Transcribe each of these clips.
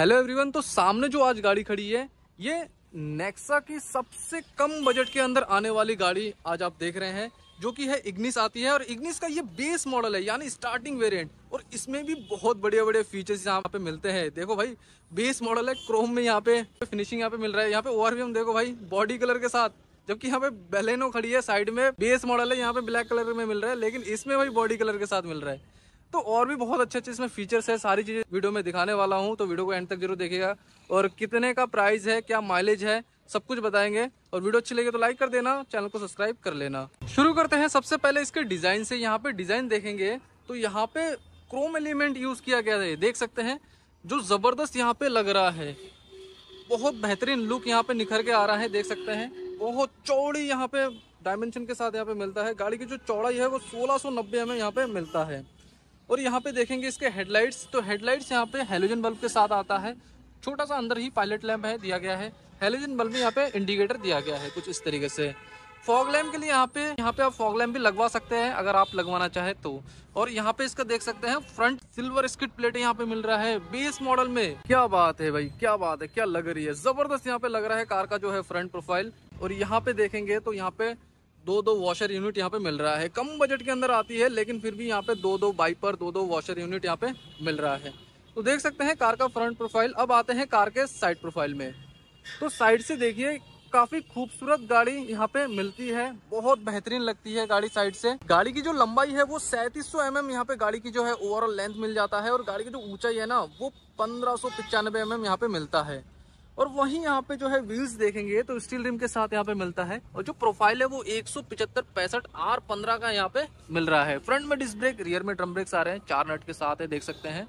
hello everyone तो सामने जो आज गाड़ी खड़ी है ये नेक्सा की सबसे कम बजट के अंदर आने वाली गाड़ी आज आप देख रहे हैं जो कि है इग्निस आती है और इग्निस का ये बेस मॉडल है यानी स्टार्टिंग वेरिएंट और इसमें भी बहुत बढ़िया बढ़िया फीचर्स यहाँ पे मिलते हैं देखो भाई बेस मॉडल है क्रोम में यहाँ पे फिनिशिंग यहाँ पे मिल रहा है यहाँ पे ओवरव्यू देखो भाई बॉडी कलर के साथ जबकि यहाँ पे बेलेनो खड़ी है साइड में बेस मॉडल है यहाँ पे ब्लैक कलर में मिल रहा है लेकिन इसमें भाई बॉडी कलर के साथ मिल रहा है तो और भी बहुत अच्छे अच्छे इसमें फीचर्स है सारी चीज़ें वीडियो में दिखाने वाला हूँ तो वीडियो को एंड तक जरूर देखेगा और कितने का प्राइस है क्या माइलेज है सब कुछ बताएंगे और वीडियो अच्छी लगे तो लाइक कर देना चैनल को सब्सक्राइब कर लेना शुरू करते हैं सबसे पहले इसके डिज़ाइन से यहाँ पे डिज़ाइन देखेंगे तो यहाँ पे क्रोम एलिमेंट यूज़ किया गया है देख सकते हैं जो ज़बरदस्त यहाँ पे लग रहा है बहुत बेहतरीन लुक यहाँ पे निखर के आ रहा है देख सकते हैं बहुत चौड़ी यहाँ पे डायमेंशन के साथ यहाँ पे मिलता है गाड़ी की जो चौड़ाई है वो सोलह सौ नब्बे हमें mm यहाँ पे मिलता है और यहाँ पे देखेंगे इसके हेडलाइट्स तो हेडलाइट्स यहाँ पे हेलोजन बल्ब के साथ आता है छोटा सा अंदर ही पायलट लैम्प है दिया गया है हेलोजन बल्ब यहाँ पे इंडिकेटर दिया गया है कुछ इस तरीके से फॉग लैम्प के लिए यहाँ पे यहाँ पे आप फॉग लैम्प भी लगवा सकते हैं अगर आप लगवाना चाहे तो और यहाँ पे इसका देख सकते हैं फ्रंट सिल्वर स्किट प्लेट यहाँ पे मिल रहा है बेस मॉडल में क्या बात है भाई क्या बात है क्या लग रही है जबरदस्त यहाँ पे लग रहा है कार का जो है फ्रंट प्रोफाइल और यहाँ पे देखेंगे तो यहाँ पे दो दो वॉशर यूनिट यहाँ पे मिल रहा है कम बजट के अंदर आती है लेकिन फिर भी यहाँ पे दो दो बाइपर दो दो वॉशर यूनिट यहाँ पे मिल रहा है तो देख सकते हैं कार का फ्रंट प्रोफाइल अब आते हैं कार के साइड प्रोफाइल में तो साइड से देखिए काफी खूबसूरत गाड़ी यहाँ पे मिलती है बहुत बेहतरीन लगती है गाड़ी साइड से गाड़ी की जो लंबाई है वो सैंतीस सौ एम mm यहाँ पे गाड़ी की जो है ओवरऑल लेंथ मिल जाता है और गाड़ी की जो ऊंचाई है ना वो पंद्रह सौ पिचानवे एम mm यहाँ पे मिलता है और वहीं यहाँ पे जो है व्हील्स देखेंगे तो स्टील रिम के साथ यहाँ पे मिलता है और जो प्रोफाइल है वो एक सौ पिछहत्तर पैंसठ आर पंद्रह का यहाँ पे मिल रहा है फ्रंट में डिस्क ब्रेक रियर में ड्रम ब्रेक्स आ रहे हैं चार नट के साथ है देख सकते हैं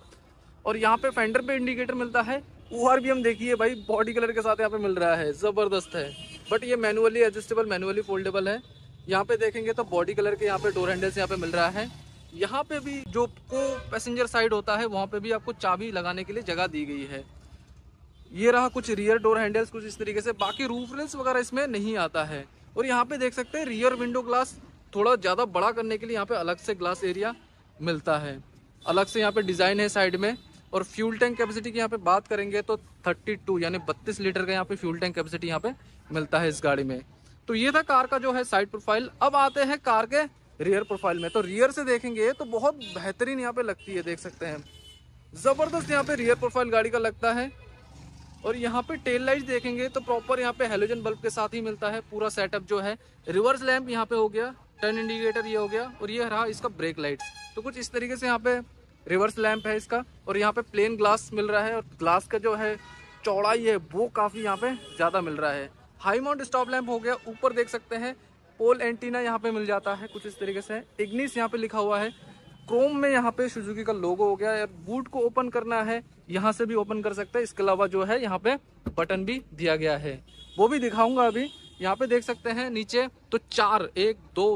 और यहाँ पे फेंडर पे इंडिकेटर मिलता है ओ भी हम देखिए भाई बॉडी कलर के साथ यहाँ पे मिल रहा है ज़बरदस्त है बट ये मैनुअली एडजस्टेबल मैनुअली फोल्डेबल है यहाँ पे देखेंगे तो बॉडी कलर के यहाँ पे डोर हैंडल्स यहाँ पे मिल रहा है यहाँ पे भी जो को पैसेंजर साइड होता है वहाँ पे भी आपको चाबी लगाने के लिए जगह दी गई है ये रहा कुछ रियर डोर हैंडल्स कुछ इस तरीके से बाकी रूफ रेल्स वगैरह इसमें नहीं आता है और यहाँ पे देख सकते हैं रियर विंडो ग्लास थोड़ा ज़्यादा बड़ा करने के लिए यहाँ पे अलग से ग्लास एरिया मिलता है अलग से यहाँ पे डिज़ाइन है साइड में और फ्यूल टैंक कैपेसिटी की यहाँ पे बात करेंगे तो 32 यानी 32 लीटर का यहाँ पे फ्यूल टैंक कैपेसिटी यहाँ पे मिलता है इस गाड़ी में तो ये था कार का जो है साइड प्रोफाइल अब आते हैं कार के रियर प्रोफाइल में तो रियर से देखेंगे तो बहुत बेहतरीन यहाँ पे लगती है देख सकते हैं ज़बरदस्त यहाँ पे रियर प्रोफाइल गाड़ी का लगता है और यहाँ पे टेल लाइट देखेंगे तो प्रॉपर यहाँ पे हेलोजन बल्ब के साथ ही मिलता है पूरा सेटअप जो है रिवर्स लैम्प यहाँ पे हो गया टर्न इंडिकेटर ये हो गया और ये रहा इसका ब्रेक लाइट तो कुछ इस तरीके से यहाँ पे रिवर्स लैम्प है इसका और यहाँ पे प्लेन ग्लास मिल रहा है और ग्लास का जो है चौड़ाई है वो काफ़ी यहाँ पे ज़्यादा मिल रहा है हाई माउंट स्टॉप लैम्प हो गया ऊपर देख सकते हैं पोल एंटीना यहाँ पे मिल जाता है कुछ इस तरीके से इग्निस यहाँ पे लिखा हुआ है क्रोम में यहाँ पे सुजुकी का लोगो हो गया है बूट को ओपन करना है यहाँ से भी ओपन कर सकते हैं इसके अलावा जो है यहाँ पे बटन भी दिया गया है वो भी दिखाऊंगा अभी यहाँ पे देख सकते हैं नीचे तो चार एक दो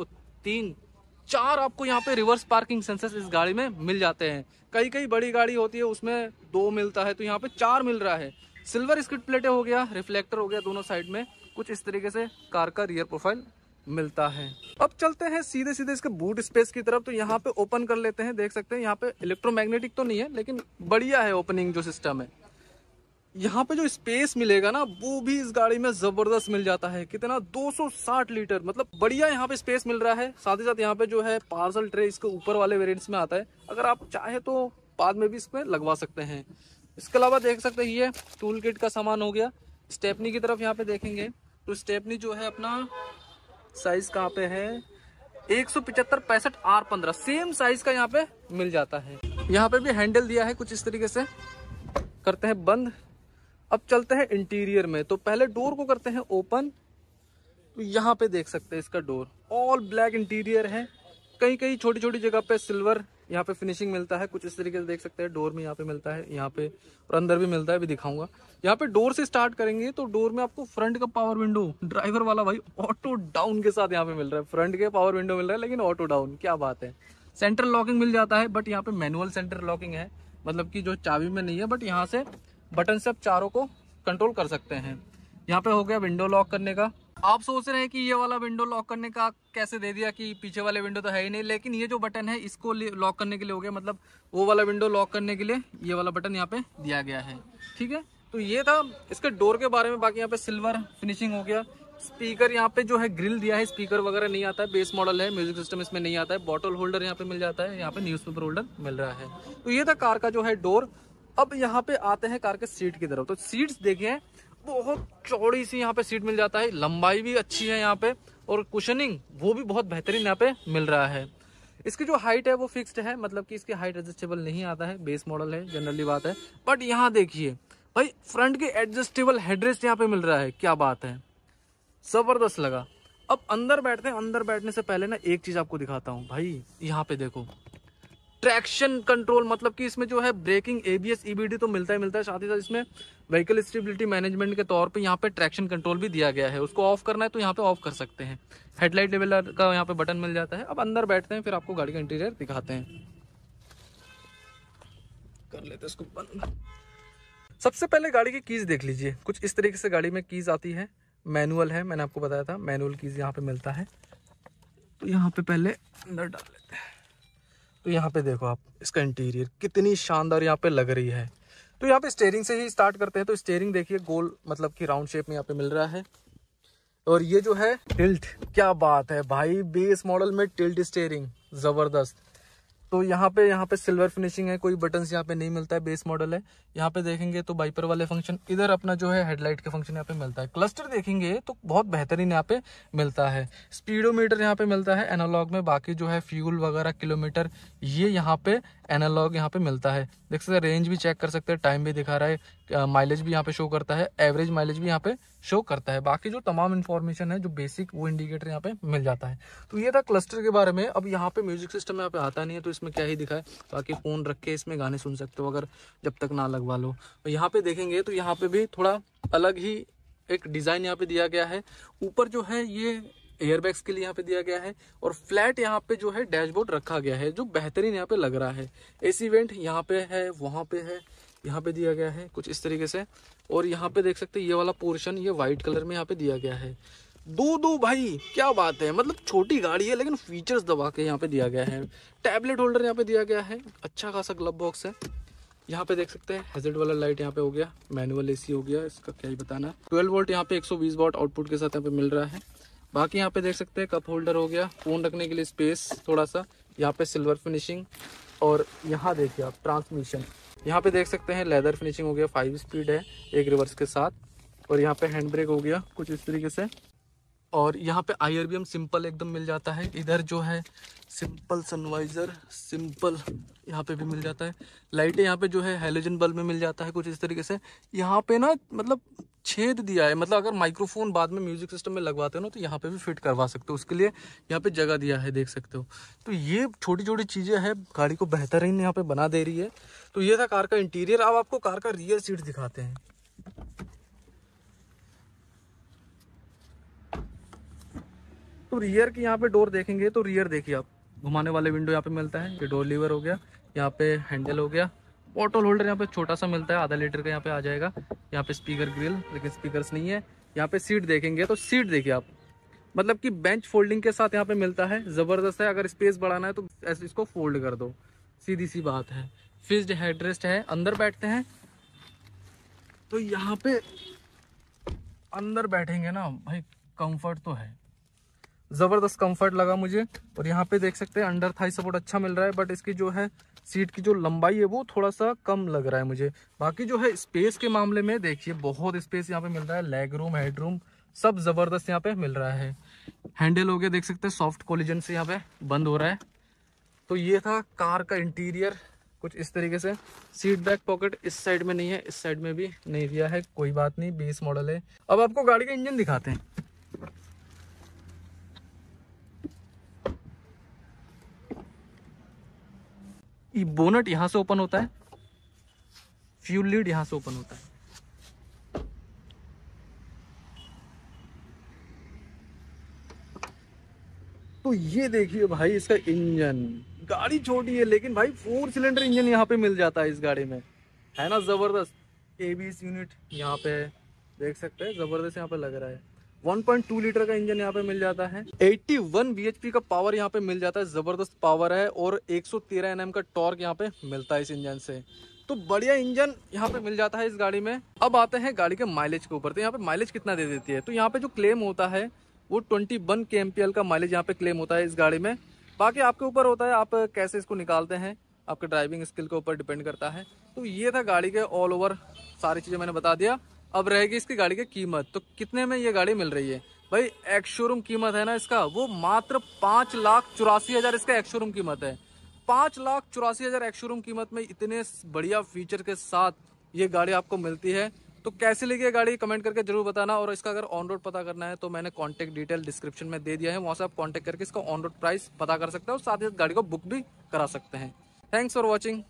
तीन चार आपको यहाँ पे रिवर्स पार्किंग सेंसर इस गाड़ी में मिल जाते हैं कई कई बड़ी गाड़ी होती है उसमें दो मिलता है तो यहाँ पे चार मिल रहा है सिल्वर स्क्रिट प्लेटें हो गया रिफ्लेक्टर हो गया दोनों साइड में कुछ इस तरीके से कार का रियर प्रोफाइल मिलता है अब चलते हैं सीधे सीधे इसके बूट स्पेस की तरफ तो यहाँ पे ओपन कर लेते हैं देख सकते हैं यहाँ पे इलेक्ट्रोमैग्नेटिक तो नहीं है लेकिन बढ़िया है ओपनिंग जो सिस्टम है यहाँ पे जो स्पेस मिलेगा ना वो भी इस गाड़ी में ज़बरदस्त मिल जाता है कितना 260 लीटर मतलब बढ़िया यहाँ पे स्पेस मिल रहा है साथ ही साथ यहाँ पे जो है पार्सल ट्रे इसके ऊपर वाले वेरियंट्स में आता है अगर आप चाहे तो बाद में भी इसमें लगवा सकते हैं इसके अलावा देख सकते हैं ये टूल किट का सामान हो गया स्टेपनी की तरफ यहाँ पे देखेंगे तो स्टेपनी जो है अपना साइज कहाँ पे है एक सौ पिचहत्तर पैंसठ आर पंद्रह सेम साइज का यहाँ पे मिल जाता है यहाँ पे भी हैंडल दिया है कुछ इस तरीके से करते हैं बंद अब चलते हैं इंटीरियर में तो पहले डोर को करते हैं ओपन तो यहाँ पे देख सकते हैं इसका डोर ऑल ब्लैक इंटीरियर है कहीं कहीं छोटी छोटी जगह पे सिल्वर यहाँ पे फिनिशिंग मिलता है कुछ इस तरीके से देख सकते हैं डोर में यहाँ पे मिलता है यहाँ पे और अंदर भी मिलता है अभी दिखाऊंगा यहाँ पे डोर से स्टार्ट करेंगे तो डोर में आपको फ्रंट का पावर विंडो ड्राइवर वाला भाई ऑटो डाउन के साथ यहाँ पे मिल रहा है फ्रंट के पावर विंडो मिल रहा है लेकिन ऑटो डाउन क्या बात है सेंट्रल लॉकिंग मिल जाता है बट यहाँ पे मैनुअल सेंटर लॉकिंग है मतलब की जो चाबी में नहीं है बट यहाँ से बटन से आप चारों को कंट्रोल कर सकते हैं यहाँ पे हो गया विंडो लॉक करने का आप सोच रहे हैं कि ये वाला विंडो लॉक करने का कैसे दे दिया कि पीछे वाले विंडो तो है ही नहीं लेकिन ये जो बटन है इसको लॉक करने के लिए हो गया मतलब वो वाला विंडो लॉक करने के लिए ये वाला बटन यहाँ पे दिया गया है ठीक है तो ये था इसके डोर के बारे में बाकी यहाँ पे सिल्वर फिनिशिंग हो गया स्पीकर यहाँ पे जो है ग्रिल दिया है स्पीकर वगैरह नहीं आता है बेस मॉडल है म्यूजिक सिस्टम इसमें नहीं आता है बॉटल होल्डर यहाँ पे मिल जाता है यहाँ पे न्यूज़पेपर होल्डर मिल रहा है तो ये था कार का जो है डोर अब यहाँ पे आते हैं कार के सीट की तरफ तो सीट्स देखिए बहुत चौड़ी सी यहाँ पे सीट मिल जाता है लंबाई भी अच्छी है यहाँ पे और कुशनिंग वो भी बहुत बेहतरीन यहाँ पे मिल रहा है इसकी जो हाइट है वो फिक्स्ड है मतलब कि इसकी हाइट एडजस्टेबल नहीं आता है बेस मॉडल है जनरली बात है बट यहाँ देखिए भाई फ्रंट के एडजस्टेबल हेडरेस्ट यहाँ पे मिल रहा है क्या बात है ज़बरदस्त लगा अब अंदर बैठते हैं अंदर बैठने से पहले ना एक चीज़ आपको दिखाता हूँ भाई यहाँ पे देखो ट्रैक्शन कंट्रोल मतलब कि इसमें जो है ब्रेकिंग एबीएस ईबीडी तो मिलता ही मिलता है साथ ही साथ इसमें व्हीकल स्टेबिलिटी मैनेजमेंट के तौर पे यहाँ पे ट्रैक्शन कंट्रोल भी दिया गया है उसको ऑफ करना है तो यहाँ पे ऑफ कर सकते हैं हेडलाइट लेवल का यहाँ पे बटन मिल जाता है अब अंदर बैठते हैं फिर आपको गाड़ी का इंटीरियर दिखाते हैं कर लेते इसको बंद सबसे पहले गाड़ी की कीज़ देख लीजिए कुछ इस तरीके से गाड़ी में कीज़ आती है मैनुअल है मैंने आपको बताया था मैनुअल कीज़ यहाँ पे मिलता है तो यहाँ पे पहले अंदर डाल लेते हैं तो यहाँ पे देखो आप इसका इंटीरियर कितनी शानदार यहाँ पे लग रही है तो यहाँ पे स्टेयरिंग से ही स्टार्ट करते हैं तो स्टेयरिंग देखिए गोल मतलब कि राउंड शेप में यहाँ पे मिल रहा है और ये जो है टिल्ट क्या बात है भाई बेस मॉडल में टिल्ट स्टेयरिंग ज़बरदस्त तो यहाँ पे यहाँ पे सिल्वर फिनिशिंग है कोई बटन्स यहाँ पे नहीं मिलता है बेस मॉडल है यहाँ पे देखेंगे तो बाइपर वाले फंक्शन इधर अपना जो है हेडलाइट के फंक्शन यहाँ पे मिलता है क्लस्टर देखेंगे तो बहुत बेहतरीन यहाँ पे मिलता है स्पीडोमीटर यहाँ पे मिलता है एनालॉग में बाकी जो है फ्यूल वगैरह किलोमीटर ये यहाँ पे एनालॉग यहाँ पे मिलता है देख सकते हैं रेंज भी चेक कर सकते हैं टाइम भी दिखा रहा है माइलेज भी यहाँ पे शो करता है एवरेज माइलेज भी यहाँ पे शो करता है बाकी जो तमाम इन्फॉर्मेशन है जो बेसिक वो इंडिकेटर यहाँ पे मिल जाता है तो ये था क्लस्टर के बारे में अब यहाँ पे म्यूजिक सिस्टम यहाँ पे आता नहीं है तो इसमें क्या ही दिखा है बाकी फ़ोन रख के इसमें गाने सुन सकते हो अगर जब तक ना लगवा लो तो यहाँ पे देखेंगे तो यहाँ पे भी थोड़ा अलग ही एक डिज़ाइन यहाँ पे दिया गया है ऊपर जो है ये एयरबैग्स के लिए यहाँ पे दिया गया है और फ्लैट यहाँ पे जो है डैशबोर्ड रखा गया है जो बेहतरीन यहाँ पे लग रहा है एसी वेंट यहाँ पे है वहाँ पे है यहाँ पे दिया गया है कुछ इस तरीके से और यहाँ पे देख सकते हैं ये वाला पोर्शन ये वाइट कलर में यहाँ पे दिया गया है दो दो भाई क्या बात है मतलब छोटी गाड़ी है लेकिन फीचर्स दबा के यहाँ पे दिया गया है टैबलेट होल्डर यहाँ पे दिया गया है अच्छा खासा ग्लब बॉक्स है यहाँ पे देख सकते हैं हेजेड वाला लाइट यहाँ पे हो गया मैनुअल एसी हो गया इसका क्या ही बताना 12 वोल्ट यहाँ पे 120 वोल्ट आउटपुट के साथ यहाँ पे मिल रहा है बाकी यहाँ पे देख सकते हैं कप होल्डर हो गया फ़ोन रखने के लिए स्पेस थोड़ा सा यहाँ पे सिल्वर फिनिशिंग और यहाँ देखिए आप ट्रांसमिशन यहाँ पे देख सकते हैं लेदर फिनिशिंग हो गया फाइव स्पीड है एक रिवर्स के साथ और यहाँ पे हैंड ब्रेक हो गया कुछ इस तरीके से और यहाँ पे आई सिंपल एकदम मिल जाता है इधर जो है सिंपल सनवाइज़र सिंपल यहाँ पे भी मिल जाता है लाइटें यहाँ पे जो है हेलोजन बल्ब में मिल जाता है कुछ इस तरीके से यहाँ पे ना मतलब छेद दिया है मतलब अगर माइक्रोफोन बाद में म्यूजिक सिस्टम में लगवाते हो ना तो यहाँ पे भी फिट करवा सकते हो उसके लिए यहाँ पे जगह दिया है देख सकते हो तो ये छोटी छोटी चीज़ें हैं गाड़ी को ही यहाँ पे बना दे रही है तो ये था कार का इंटीरियर अब आपको कार का रियर सीट दिखाते हैं तो रियर की यहाँ पे डोर देखेंगे तो रियर देखिए आप घुमाने वाले विंडो यहाँ पे मिलता है ये डोर लीवर हो गया यहाँ पे हैंडल हो गया बॉटल होल्डर यहाँ पे छोटा सा मिलता है आधा लीटर का यहाँ पे आ जाएगा यहाँ पे स्पीकर ग्रिल लेकिन स्पीकर्स नहीं है यहाँ पे सीट देखेंगे तो सीट देखिए आप मतलब कि बेंच फोल्डिंग के साथ यहाँ पे मिलता है ज़बरदस्त है अगर स्पेस बढ़ाना है तो ऐसे इसको फोल्ड कर दो सीधी सी बात है फिक्स्ड हेडरेस्ट है अंदर बैठते हैं तो यहाँ पे अंदर बैठेंगे ना भाई कंफर्ट तो है ज़बरदस्त कंफर्ट लगा मुझे और यहाँ पे देख सकते हैं अंडर थाई सपोर्ट अच्छा मिल रहा है बट इसकी जो है सीट की जो लंबाई है वो थोड़ा सा कम लग रहा है मुझे बाकी जो है स्पेस के मामले में देखिए बहुत स्पेस यहाँ पे मिल रहा है लेग रूम हेड रूम सब ज़बरदस्त यहाँ पे मिल रहा है हैंडल हो गया देख सकते हैं सॉफ्ट कॉलिजन से यहाँ पे बंद हो रहा है तो ये था कार का इंटीरियर कुछ इस तरीके से सीट बैक पॉकेट इस साइड में नहीं है इस साइड में भी नहीं दिया है कोई बात नहीं बीस मॉडल है अब आपको गाड़ी का इंजन दिखाते हैं बोनट यहाँ से ओपन होता है फ्यूल लीड यहाँ से ओपन होता है तो ये देखिए भाई इसका इंजन गाड़ी छोटी है लेकिन भाई फोर सिलेंडर इंजन यहाँ पे मिल जाता है इस गाड़ी में है ना जबरदस्त ए बीस यूनिट यहाँ पे देख सकते हैं जबरदस्त यहाँ पे लग रहा है 1.2 लीटर का इंजन यहाँ पे मिल जाता है 81 वन का पावर यहाँ पे मिल जाता है जबरदस्त पावर है और 113 nm का टॉर्क यहाँ पे मिलता है इस इंजन से तो बढ़िया इंजन यहाँ पे मिल जाता है इस गाड़ी में अब आते हैं गाड़ी के माइलेज के ऊपर तो यहाँ पे माइलेज कितना दे देती है तो यहाँ पे जो क्लेम होता है वो ट्वेंटी वन के एम का माइलेज यहाँ पे क्लेम होता है इस गाड़ी में बाकी आपके ऊपर होता है आप कैसे इसको निकालते हैं आपके ड्राइविंग स्किल के ऊपर डिपेंड करता है तो ये था गाड़ी के ऑल ओवर सारी चीज़ें मैंने बता दिया अब रहेगी इसकी गाड़ी की कीमत तो कितने में ये गाड़ी मिल रही है भाई एक्स शोरूम कीमत है ना इसका वो मात्र पांच लाख चौरासी हज़ार इसका एक्स शोरूम कीमत है पांच लाख चौरासी हज़ार एक्स शोरूम कीमत में इतने बढ़िया फीचर के साथ ये गाड़ी आपको मिलती है तो कैसे लगी गाड़ी कमेंट करके जरूर बताना और इसका अगर ऑन रोड पता करना है तो मैंने कॉन्टेक्ट डिटेल डिस्क्रिप्शन में दे दिया है वहां से आप कॉन्टेक्ट करके इसका ऑन रोड प्राइस पता कर सकते हैं और साथ ही साथ गाड़ी को बुक भी करा सकते हैं थैंक्स फॉर वॉचिंग